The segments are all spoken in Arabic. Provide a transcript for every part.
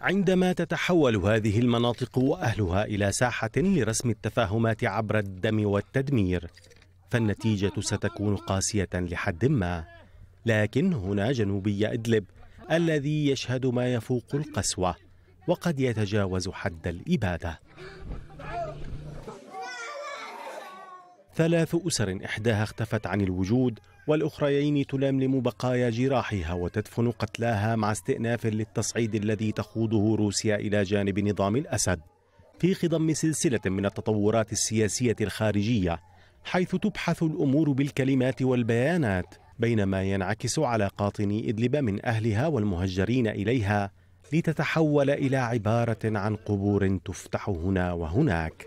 عندما تتحول هذه المناطق واهلها الى ساحه لرسم التفاهمات عبر الدم والتدمير فالنتيجه ستكون قاسيه لحد ما لكن هنا جنوبي ادلب الذي يشهد ما يفوق القسوه وقد يتجاوز حد الاباده ثلاث أسر إحداها اختفت عن الوجود والأخريين تلملم بقايا جراحها وتدفن قتلاها مع استئناف للتصعيد الذي تخوضه روسيا إلى جانب نظام الأسد في خضم سلسلة من التطورات السياسية الخارجية حيث تبحث الأمور بالكلمات والبيانات بينما ينعكس على قاطني إدلب من أهلها والمهجرين إليها لتتحول إلى عبارة عن قبور تفتح هنا وهناك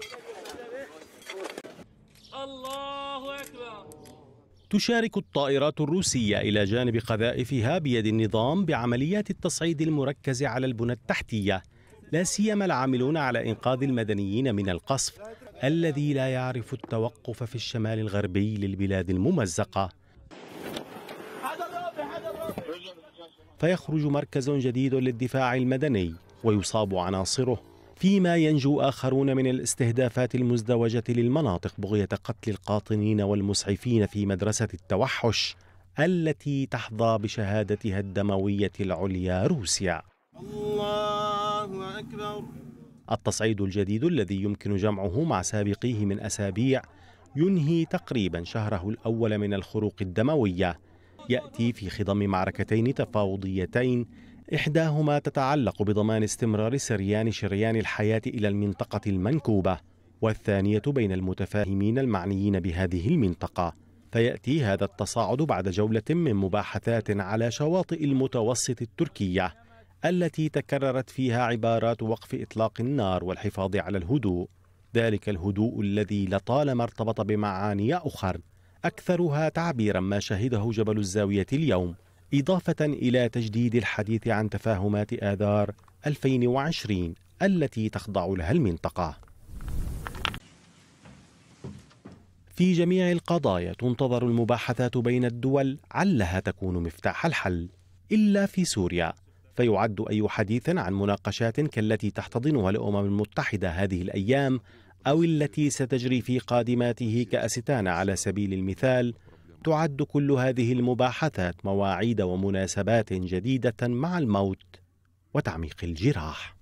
تشارك الطائرات الروسية إلى جانب قذائفها بيد النظام بعمليات التصعيد المركز على البنى التحتية لا سيما العاملون على إنقاذ المدنيين من القصف الذي لا يعرف التوقف في الشمال الغربي للبلاد الممزقة فيخرج مركز جديد للدفاع المدني ويصاب عناصره فيما ينجو آخرون من الاستهدافات المزدوجة للمناطق بغية قتل القاطنين والمسعفين في مدرسة التوحش التي تحظى بشهادتها الدموية العليا روسيا الله أكبر التصعيد الجديد الذي يمكن جمعه مع سابقيه من أسابيع ينهي تقريبا شهره الأول من الخروق الدموية يأتي في خضم معركتين تفاوضيتين إحداهما تتعلق بضمان استمرار سريان شريان الحياة إلى المنطقة المنكوبة والثانية بين المتفاهمين المعنيين بهذه المنطقة فيأتي هذا التصاعد بعد جولة من مباحثات على شواطئ المتوسط التركية التي تكررت فيها عبارات وقف إطلاق النار والحفاظ على الهدوء ذلك الهدوء الذي لطالما ارتبط بمعاني أخر أكثرها تعبيرا ما شهده جبل الزاوية اليوم إضافة إلى تجديد الحديث عن تفاهمات آذار 2020 التي تخضع لها المنطقة. في جميع القضايا تنتظر المباحثات بين الدول علها تكون مفتاح الحل، إلا في سوريا، فيعد أي حديث عن مناقشات كالتي تحتضنها الأمم المتحدة هذه الأيام أو التي ستجري في قادماته كأستان على سبيل المثال تعد كل هذه المباحثات مواعيد ومناسبات جديده مع الموت وتعميق الجراح